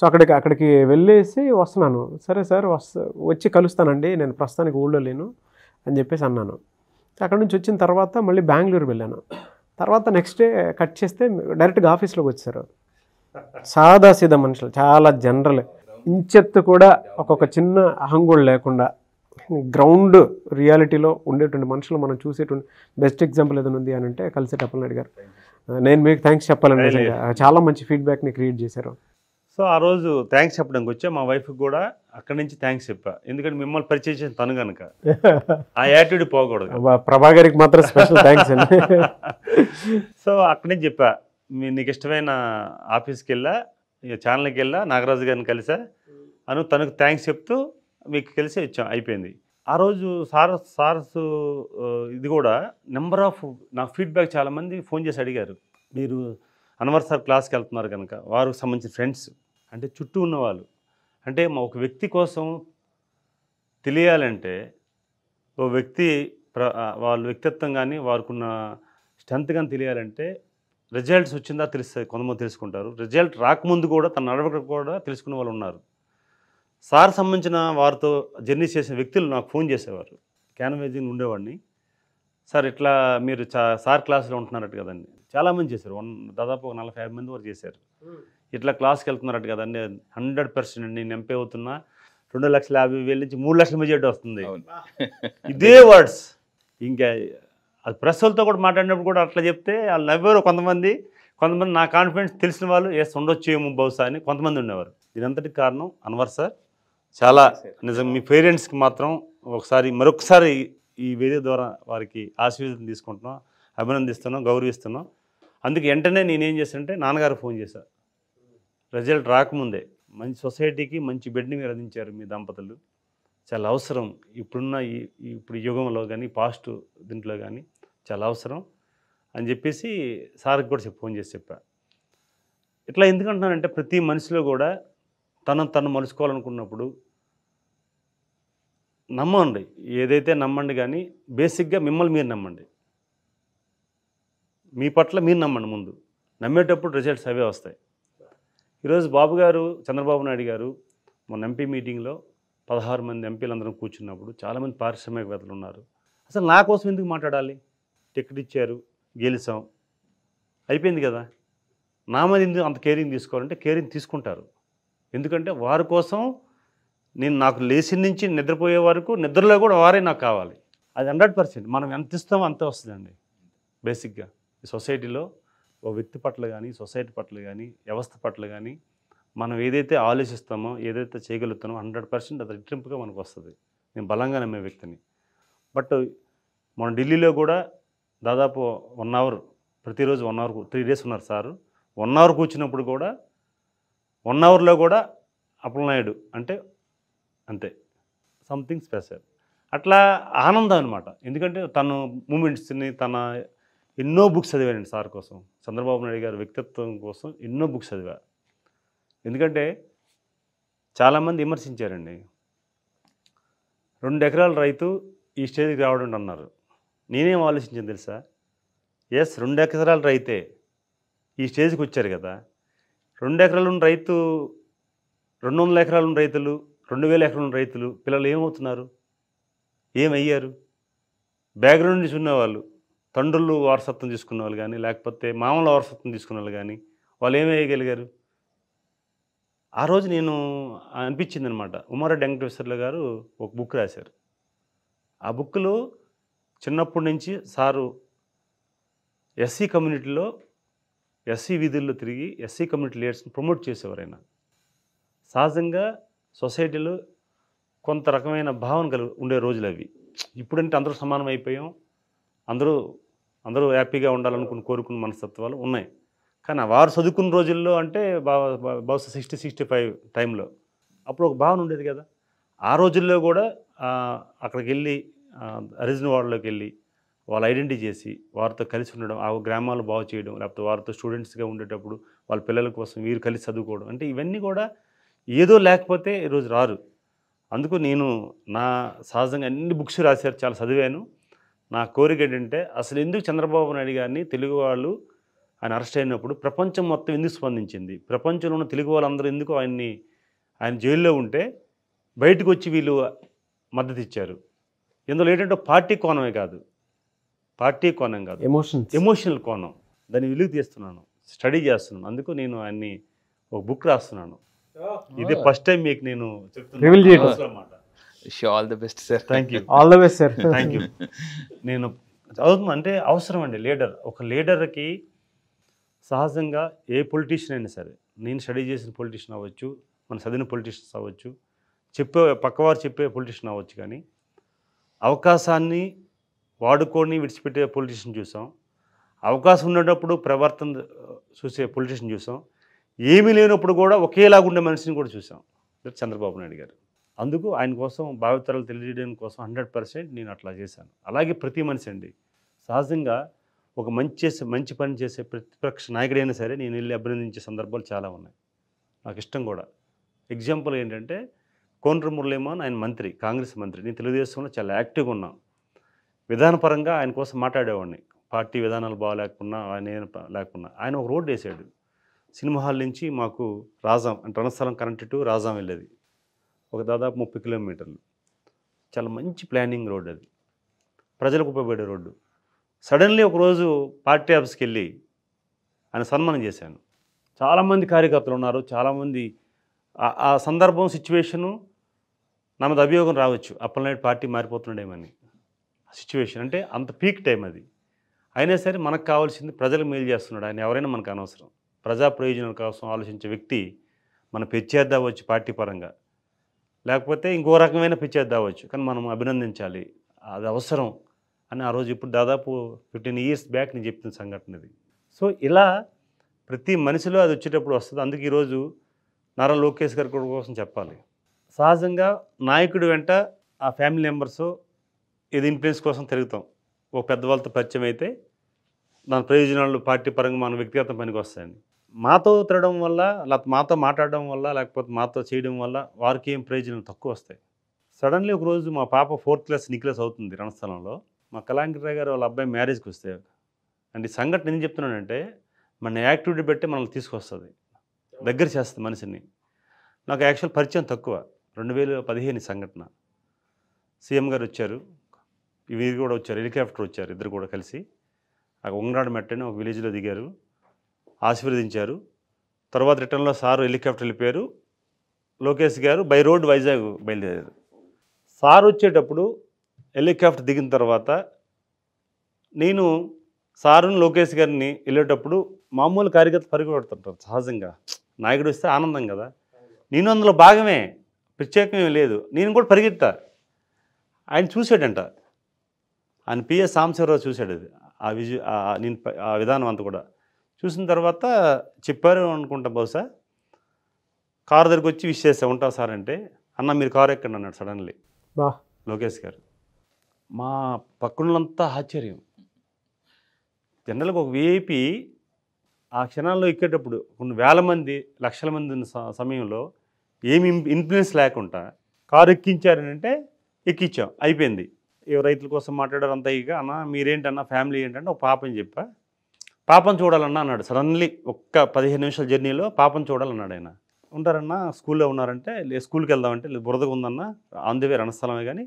సో అక్కడికి అక్కడికి వెళ్ళేసి వస్తున్నాను సరే సార్ వస్తా వచ్చి కలుస్తానండి నేను ప్రస్తుతానికి ఊళ్ళో లేను అని చెప్పేసి అన్నాను అక్కడ నుంచి వచ్చిన తర్వాత మళ్ళీ బెంగళూరు వెళ్ళాను తర్వాత నెక్స్ట్ డే కట్ చేస్తే డైరెక్ట్గా ఆఫీస్లోకి వచ్చారు సాదా సీదా మనుషులు చాలా జనరల్ ఇంచెత్తు కూడా ఒక్కొక్క చిన్న అహంగుడు లేకుండా గ్రౌండ్ రియాలిటీలో ఉండేటువంటి మనుషులు మనం చూసేటువంటి బెస్ట్ ఎగ్జాంపుల్ ఏదైనా ఉంది అని అంటే కలిసి టప్పలనాయుడు గారు నేను మీకు థ్యాంక్స్ చెప్పాలని నిజంగా చాలా మంచి ఫీడ్బ్యాక్ని క్రియేట్ చేశారు సో ఆ రోజు థ్యాంక్స్ చెప్పడానికి వచ్చా మా వైఫ్కి కూడా అక్కడ నుంచి థ్యాంక్స్ చెప్పా ఎందుకంటే మిమ్మల్ని పరిచయం చేసిన తను కనుక ఆ యాటిట్యూడ్ పోకూడదు ప్రభాగారికి మాత్రం స్పెషల్ థ్యాంక్స్ అండి సో అక్కడ నుంచి చెప్పా మీ నీకు ఇష్టమైన ఆఫీస్కి వెళ్ళా ఇక ఛానల్కి వెళ్ళా నాగరాజు గారిని కలిసా అను తనకు థ్యాంక్స్ చెప్తూ మీకు కలిసి వచ్చాం అయిపోయింది ఆ రోజు సార్ సార్స్ ఇది కూడా నెంబర్ ఆఫ్ నాకు ఫీడ్బ్యాక్ చాలామంది ఫోన్ చేసి అడిగారు మీరు అనవర్ సార్ క్లాస్కి వెళ్తున్నారు కనుక వారికి సంబంధించిన ఫ్రెండ్స్ అంటే చుట్టూ ఉన్నవాళ్ళు అంటే మా ఒక వ్యక్తి కోసం తెలియాలంటే ఓ వ్యక్తి ప్ర వాళ్ళ వ్యక్తిత్వం కానీ వారికున్న స్ట్రెంత్ కానీ తెలియాలంటే రిజల్ట్స్ వచ్చిందా తెలుస్తుంది కొంతమంది తెలుసుకుంటారు రిజల్ట్ రాకముందు కూడా తన నడవక కూడా తెలుసుకునే వాళ్ళు ఉన్నారు సార్ సంబంధించిన వారితో జర్నీ చేసిన వ్యక్తులు నాకు ఫోన్ చేసేవారు క్యాన్వేజింగ్ ఉండేవాడిని సార్ ఇట్లా మీరు చా సార్ క్లాసులో ఉంటున్నారట కదండి చాలామంది చేశారు వన్ దాదాపు ఒక నలభై మంది వరకు చేశారు ఇట్లా క్లాస్కి వెళ్తున్నారట కదండి హండ్రెడ్ పర్సెంట్ నేను ఎంపీ అవుతున్నా రెండు లక్షల యాభై వేల నుంచి మూడు లక్షల మెజార్టీ వస్తుంది ఇదే వర్డ్స్ ఇంకా అది ప్రెస్సులతో కూడా మాట్లాడినప్పుడు కూడా అట్లా చెప్తే వాళ్ళు నవ్వారు కొంతమంది కొంతమంది నా కాన్ఫిడెన్స్ తెలిసిన వాళ్ళు ఎస్ ఉండొచ్చేమో బహుశా అని కొంతమంది ఉండేవారు దీనంతటి కారణం అన్వర్ సార్ చాలా నిజం మీ పేరెంట్స్కి మాత్రం ఒకసారి మరొకసారి ఈ వేదిక ద్వారా వారికి ఆశీర్వాదం తీసుకుంటున్నాం అభినందిస్తున్నాం గౌరవిస్తున్నాం అందుకే వెంటనే నేనేం చేశానంటే నాన్నగారు ఫోన్ చేశాను రిజల్ట్ రాకముందే మంచి సొసైటీకి మంచి బిడ్డని మీరు అందించారు మీ దంపతులు చాలా అవసరం ఇప్పుడున్న ఈ ఇప్పుడు యుగంలో కానీ పాస్ట్ దీంట్లో కానీ చాలా అవసరం అని చెప్పేసి సార్కి కూడా ఫోన్ చేసి చెప్పా ఇట్లా ఎందుకంటున్నానంటే ప్రతి మనిషిలో కూడా తనను తను మలుచుకోవాలనుకున్నప్పుడు నమ్మండి ఏదైతే నమ్మండి కానీ బేసిక్గా మిమ్మల్ని మీరు నమ్మండి మీ పట్ల మీరు నమ్మండి ముందు నమ్మేటప్పుడు రిజల్ట్స్ అవే వస్తాయి ఈరోజు బాబు గారు చంద్రబాబు నాయుడు గారు మొన్న ఎంపీ మీటింగ్లో పదహారు మంది ఎంపీలందరం కూర్చున్నప్పుడు చాలామంది పారిశ్రామికవేత్తలు ఉన్నారు అసలు నా కోసం ఎందుకు మాట్లాడాలి టికెట్ ఇచ్చారు గెలిచాం అయిపోయింది కదా నా మీద ఎందుకు అంత కేరింగ్ తీసుకోవాలంటే కేరింగ్ తీసుకుంటారు ఎందుకంటే వారి కోసం నేను నాకు లేచి నుంచి నిద్రపోయే వరకు నిద్రలో కూడా వారే నాకు కావాలి అది హండ్రెడ్ పర్సెంట్ మనం ఎంత ఇస్తామో అంత వస్తుందండి బేసిక్గా సొసైటీలో ఓ వ్యక్తి పట్ల కానీ సొసైటీ పట్ల కానీ వ్యవస్థ పట్ల కానీ మనం ఏదైతే ఆలోచిస్తామో ఏదైతే చేయగలుగుతామో హండ్రెడ్ పర్సెంట్ అది రెట్టింపుగా మనకు వస్తుంది నేను బలంగా నమ్మే వ్యక్తిని బట్ మన ఢిల్లీలో కూడా దాదాపు వన్ అవర్ ప్రతిరోజు వన్ అవర్ త్రీ డేస్ ఉన్నారు సారు వన్ అవర్ కూర్చున్నప్పుడు కూడా వన్ అవర్లో కూడా అప్పలనాయుడు అంటే అంతే సంథింగ్ స్పెషల్ అట్లా ఆనందం అనమాట ఎందుకంటే తను మూమెంట్స్ని తన ఎన్నో బుక్స్ చదివానండి సార్ కోసం చంద్రబాబు నాయుడు గారి వ్యక్తిత్వం కోసం ఎన్నో బుక్స్ చదివా ఎందుకంటే చాలామంది విమర్శించారండి రెండు ఎకరాల రైతు ఈ స్టేజ్కి రావడం అన్నారు నేనేం ఆలోచించాను తెలుసా ఎస్ రెండు ఎకరాల రైతే ఈ స్టేజ్కి వచ్చారు కదా రెండు ఎకరాలు రైతు రెండు వందల ఎకరాలు రైతులు రెండు వేల ఎకరాలు రైతులు పిల్లలు ఏమవుతున్నారు ఏమయ్యారు బ్యాక్గ్రౌండ్ నుంచి ఉన్నవాళ్ళు తండ్రులు వారసత్వం తీసుకున్న వాళ్ళు కానీ లేకపోతే మామూలు వారసత్వం తీసుకున్న వాళ్ళు కానీ వాళ్ళు ఏం వేయగలిగారు ఆ రోజు నేను అనిపించింది అనమాట ఉమార వెంకటేశ్వర్లు గారు ఒక బుక్ రాశారు ఆ బుక్లో చిన్నప్పటి నుంచి సారు ఎస్సీ కమ్యూనిటీలో ఎస్సీ విధుల్లో తిరిగి ఎస్సీ కమ్యూనిటీ లీడర్స్ని ప్రమోట్ చేసేవారు ఆయన సహజంగా సొసైటీలో కొంత రకమైన భావన కలిగి ఉండే రోజులు అవి ఇప్పుడంటే అందరూ సమానం అయిపోయాం అందరూ అందరూ హ్యాపీగా ఉండాలనుకుని కోరుకున్న మనస్తత్వాలు ఉన్నాయి కానీ వారు చదువుకున్న రోజుల్లో అంటే బహుశా సిక్స్టీ సిక్స్టీ ఫైవ్ టైంలో అప్పుడు ఒక భావన ఉండేది కదా ఆ రోజుల్లో కూడా అక్కడికి వెళ్ళి అరిజిన వాళ్ళలోకి వెళ్ళి వాళ్ళు ఐడెంటిటీ చేసి వారితో కలిసి ఉండడం ఆ గ్రామాలు బాగు చేయడం లేకపోతే వారితో స్టూడెంట్స్గా ఉండేటప్పుడు వాళ్ళ పిల్లల కోసం వీరు కలిసి చదువుకోవడం అంటే ఇవన్నీ కూడా ఏదో లేకపోతే ఈరోజు రారు అందుకు నేను నా సహజంగా అన్ని బుక్స్ రాశారు చాలా చదివాను నా కోరిక ఏంటంటే అసలు ఎందుకు చంద్రబాబు నాయుడు గారిని తెలుగు వాళ్ళు ఆయన అరెస్ట్ అయినప్పుడు ప్రపంచం మొత్తం ఎందుకు స్పందించింది ప్రపంచంలో ఉన్న తెలుగు వాళ్ళందరూ ఎందుకు ఆయన్ని ఆయన జైల్లో ఉంటే బయటకు వచ్చి వీళ్ళు మద్దతు ఇచ్చారు ఇందులో ఏంటంటే పార్టీ కోణమే కాదు పార్టీ కోణం కాదు ఎమోషన్ ఎమోషనల్ కోణం దాన్ని వెలుగు తీస్తున్నాను స్టడీ చేస్తున్నాను అందుకు నేను ఆయన్ని ఒక బుక్ రాస్తున్నాను ఇది ఫస్ట్ టైం మీకు నేను చెప్తున్నాను అన్నమాట all the best sir thank you all the best sir thank you నేను చదువుతున్నా అంటే అవసరం అండి లీడర్ ఒక లీడర్కి సహజంగా ఏ పొలిటీషియన్ అయినా సరే నేను స్టడీ చేసిన పొలిటీషియన్ అవ్వచ్చు మన చదివిన పొలిటీషియన్స్ అవ్వచ్చు చెప్పే పక్కవారు చెప్పే పొలిటీషియన్ అవ్వచ్చు కానీ అవకాశాన్ని వాడుకొని విడిచిపెట్టే పొలిటీషియన్ చూసాం అవకాశం ఉండేటప్పుడు ప్రవర్తన చూసే పొలిటీషియన్ చూసాం ఏమీ లేనప్పుడు కూడా ఒకేలాగా ఉండే మనిషిని కూడా చూసాం చంద్రబాబు నాయుడు గారు అందుకు ఆయన కోసం భావితరాలు తెలియజేయడం కోసం హండ్రెడ్ పర్సెంట్ నేను అట్లా చేశాను అలాగే ప్రతి మనిషి అండి సహజంగా ఒక మంచి చేసే మంచి పని చేసే ప్రతిపక్ష నాయకుడైనా సరే నేను వెళ్ళి అభినందించే సందర్భాలు చాలా ఉన్నాయి నాకు ఇష్టం కూడా ఎగ్జాంపుల్ ఏంటంటే కోండ్ర మురళీమోహన్ ఆయన మంత్రి కాంగ్రెస్ మంత్రి నేను తెలుగుదేశంలో చాలా యాక్టివ్గా ఉన్నాను విధానపరంగా ఆయన కోసం మాట్లాడేవాడిని పార్టీ విధానాలు బాగాలేకున్నా ఆయన లేకున్నా ఆయన ఒక రోడ్డు వేసాడు సినిమా హాల్ నుంచి మాకు రాజాం అంటే రణస్థలం కరెంట్ టు రాజాం వెళ్ళేది ఒక దాదాపు ముప్పై కిలోమీటర్లు చాలా మంచి ప్లానింగ్ రోడ్డు అది ప్రజలకు ఉపయోగపడే రోడ్డు సడన్లీ ఒకరోజు పార్టీ ఆఫీస్కి వెళ్ళి ఆయన సన్మానం చేశాను చాలామంది కార్యకర్తలు ఉన్నారు చాలామంది ఆ సందర్భం సిచ్యువేషను నా మీద అభియోగం రావచ్చు నైట్ పార్టీ మారిపోతుండేమని సిచ్యువేషన్ అంటే అంత పీక్ టైం అది అయినా సరే మనకు కావాల్సింది ప్రజలకు మేలు చేస్తున్నాడు ఆయన ఎవరైనా మనకు అనవసరం ప్రజా ప్రయోజనం కోసం ఆలోచించే వ్యక్తి మన ప్రత్యర్థి వచ్చి పార్టీ పరంగా లేకపోతే ఇంకో రకమైన పిచ్చేది తావచ్చు కానీ మనం అభినందించాలి అది అవసరం అని ఆ రోజు ఇప్పుడు దాదాపు ఫిఫ్టీన్ ఇయర్స్ బ్యాక్ నేను చెప్తున్న సంఘటన ఇది సో ఇలా ప్రతి మనిషిలో అది వచ్చేటప్పుడు వస్తుంది అందుకే ఈరోజు నారా లోకేష్ గారి కోసం చెప్పాలి సహజంగా నాయకుడు వెంట ఆ ఫ్యామిలీ మెంబర్స్ ఇది ఇన్ఫ్లుయెన్స్ కోసం తిరుగుతాం ఒక పెద్దవాళ్ళతో పరిచయం అయితే దాని ప్రయోజనాలు పార్టీ పరంగా మన వ్యక్తిగత పనికి వస్తాయని మాతో తినడం వల్ల లేకపోతే మాతో మాట్లాడడం వల్ల లేకపోతే మాతో చేయడం వల్ల వారికి ఏం ప్రయోజనం తక్కువ వస్తాయి సడన్లీ ఒకరోజు మా పాప ఫోర్త్ క్లాస్ నిక్లెస్ అవుతుంది రణస్థలంలో మా కళాంకిరాయ్ గారు వాళ్ళ అబ్బాయి మ్యారేజ్కి వస్తే అండ్ ఈ సంఘటన ఏం చెప్తున్నానంటే మన యాక్టివిటీ పెట్టి మనల్ని తీసుకొస్తుంది దగ్గర చేస్తుంది మనిషిని నాకు యాక్చువల్ పరిచయం తక్కువ రెండు వేల పదిహేను సంఘటన సీఎం గారు వచ్చారు వీరు కూడా వచ్చారు హెలికాప్టర్ వచ్చారు ఇద్దరు కూడా కలిసి ఆ ఉంగరాడు మెట్టని ఒక విలేజ్లో దిగారు ఆశీర్వదించారు తర్వాత రిటర్న్లో సారు హెలికాప్టర్ వెళ్ళిపోయారు లోకేష్ గారు బై రోడ్ వైజాగ్ బయలుదేరారు సార్ వచ్చేటప్పుడు హెలికాప్టర్ దిగిన తర్వాత నేను సారుని లోకేష్ గారిని వెళ్ళేటప్పుడు మామూలు కార్యకర్త పరిగెడుతుంటారు సహజంగా నాయకుడు వస్తే ఆనందం కదా నేను అందులో భాగమే ప్రత్యేకమేం లేదు నేను కూడా పరిగెత్తా ఆయన చూశాడంట ఆయన పిఎస్ సాంశివరావు చూశాడు అది ఆ విజు నేను ఆ విధానం అంతా కూడా చూసిన తర్వాత చెప్పారు అనుకుంటా బహుశా కారు దగ్గరికి వచ్చి విష్ చేస్తా ఉంటా సార్ అంటే అన్న మీరు కారు ఎక్కండి అన్నాడు సడన్లీ బా లోకేష్ గారు మా పక్కనంతా ఆశ్చర్యం జనరల్గా ఒక విఐపి ఆ క్షణాల్లో ఎక్కేటప్పుడు కొన్ని వేల మంది లక్షల మంది ఉన్న సమయంలో ఏమి ఇన్ఫ్లుయెన్స్ లేకుండా కారు అంటే ఎక్కించాం అయిపోయింది ఏ రైతుల కోసం మాట్లాడారు అంత ఇక అన్న మీరేంటన్నా ఫ్యామిలీ ఏంటంటే ఒక పాపని చెప్పా పాపం చూడాలన్నా అన్నాడు సడన్లీ ఒక్క పదిహేను నిమిషాల జర్నీలో పాపం చూడాలన్నాడు ఆయన ఉంటారన్నా స్కూల్లో ఉన్నారంటే స్కూల్కి వెళ్దామంటే లేదు బురదగా ఉందన్నా ఆన్ ది వే రణస్థలమే కానీ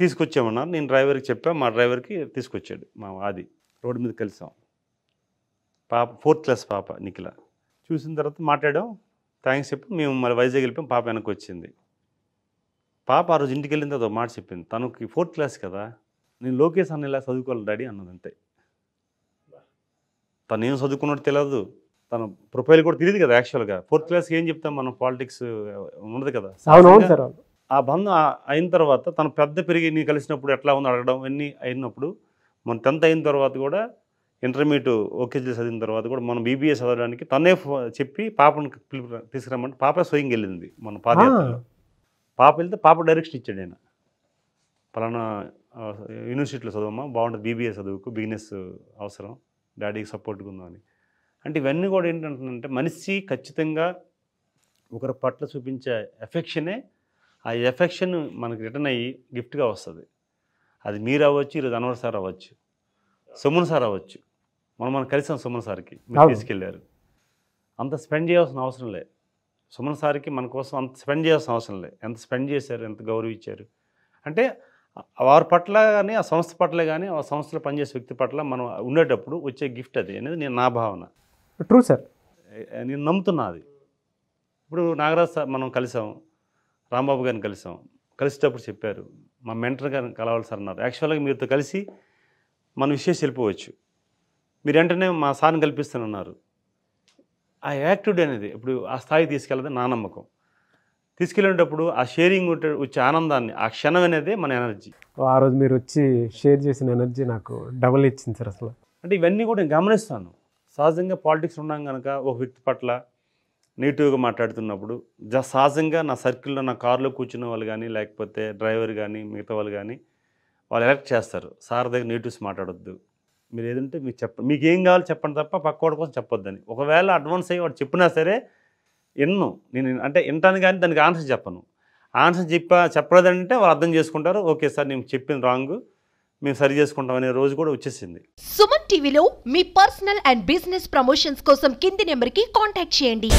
తీసుకొచ్చామన్నారు నేను డ్రైవర్కి చెప్పాను మా డ్రైవర్కి తీసుకొచ్చాడు మా ఆది రోడ్డు మీద కలిసాం పాప ఫోర్త్ క్లాస్ పాప నిఖిల చూసిన తర్వాత మాట్లాడాం థ్యాంక్స్ చెప్పి మేము మరి వైజాగ్ వెళ్ళిపోయాం పాప వెనక్కి వచ్చింది పాప ఆ రోజు ఇంటికి వెళ్ళిన తర్వాత మాట చెప్పింది తనకి ఫోర్త్ క్లాస్ కదా నేను లోకేష్ అన్న ఇలా చదువుకోవాలి డాడీ అన్నది అంతే తను ఏం చదువుకున్నట్టు తెలియదు తన ప్రొఫైల్ కూడా తెలియదు కదా యాక్చువల్గా ఫోర్త్ క్లాస్ ఏం చెప్తాం మనం పాలిటిక్స్ ఉండదు కదా ఆ బంధం అయిన తర్వాత తన పెద్ద పెరిగి నీ కలిసినప్పుడు ఎట్లా ఉందో అడగడం అన్నీ అయినప్పుడు మన టెన్త్ అయిన తర్వాత కూడా ఇంటర్మీడియట్ ఓకేజీ చదివిన తర్వాత కూడా మనం బీబీఏ చదవడానికి తనే చెప్పి పాపను తీసుకురామంటే పాప స్వయంగా వెళ్ళింది మన పాదయాత్రలో పాప వెళ్తే పాప డైరెక్షన్ ఇచ్చాడు ఆయన పలానా యూనివర్సిటీలో చదవమ్మా బాగుంటుంది బీబీఏ చదువుకు బిజినెస్ అవసరం డాడీకి సపోర్ట్గా అని అంటే ఇవన్నీ కూడా ఏంటంటుందంటే మనిషి ఖచ్చితంగా ఒకరి పట్ల చూపించే ఎఫెక్షనే ఆ ఎఫెక్షన్ మనకు రిటర్న్ అయ్యి గిఫ్ట్గా వస్తుంది అది మీరు అవ్వచ్చు ఈరోజు అనవర్ సార్ అవ్వచ్చు సుమన్ సార్ అవ్వచ్చు మనం మనం కలిసాం సుమన్ సార్కి మీరు తీసుకెళ్ళారు అంత స్పెండ్ చేయాల్సిన అవసరం లే సుమన్ సార్కి మన కోసం అంత స్పెండ్ చేయాల్సిన అవసరం లే ఎంత స్పెండ్ చేశారు ఎంత గౌరవించారు అంటే వారి పట్ల కానీ ఆ సంస్థ పట్ల కానీ ఆ సంస్థలో పనిచేసే వ్యక్తి పట్ల మనం ఉండేటప్పుడు వచ్చే గిఫ్ట్ అది అనేది నేను నా భావన ట్రూ సార్ నేను నమ్ముతున్నా అది ఇప్పుడు నాగరాజ్ సార్ మనం కలిసాం రాంబాబు గారిని కలిసాం కలిసేటప్పుడు చెప్పారు మా మెంటర్ గారిని కలవాలి సార్ అన్నారు యాక్చువల్గా మీరుతో కలిసి మన విషయస్ వెళ్ళిపోవచ్చు మీరు వెంటనే మా సార్ని కల్పిస్తానన్నారు ఆ యాక్టివిటీ అనేది ఇప్పుడు ఆ స్థాయి తీసుకెళ్ళదు నా నమ్మకం తీసుకెళ్ళేటప్పుడు ఆ షేరింగ్ వచ్చే ఆనందాన్ని ఆ క్షణం అనేది మన ఎనర్జీ ఆ రోజు మీరు వచ్చి షేర్ చేసిన ఎనర్జీ నాకు డబుల్ ఇచ్చింది సార్ అసలు అంటే ఇవన్నీ కూడా నేను గమనిస్తాను సహజంగా పాలిటిక్స్ ఉన్నాం కనుక ఒక వ్యక్తి పట్ల నెగిటివ్గా మాట్లాడుతున్నప్పుడు జ సహజంగా నా సర్కిల్లో నా కారులో కూర్చున్న వాళ్ళు కానీ లేకపోతే డ్రైవర్ కానీ మిగతా వాళ్ళు కానీ వాళ్ళు ఎలక్ట్ చేస్తారు సార్ దగ్గర నెగిటివ్స్ మాట్లాడొద్దు మీరు ఏదంటే మీకు చెప్ప మీకు ఏం కావాలో చెప్పండి తప్ప పక్కోడి కోసం చెప్పొద్దని ఒకవేళ అడ్వాన్స్ అయ్యి వాడు చెప్పినా సరే ఎన్ను నేను అంటే వింటాను కానీ దానికి ఆన్సర్ చెప్పను ఆన్సర్ చెప్ప చెప్పలేదంటే వాళ్ళు అర్థం చేసుకుంటారు ఓకే సార్ నేను చెప్పిన రాంగ్ మేము సరి చేసుకుంటాం అనే రోజు కూడా వచ్చేసింది సుమన్ టీవీలో మీ పర్సనల్ అండ్ బిజినెస్ ప్రమోషన్స్ కోసం కింది నెంబర్కి కాంటాక్ట్ చేయండి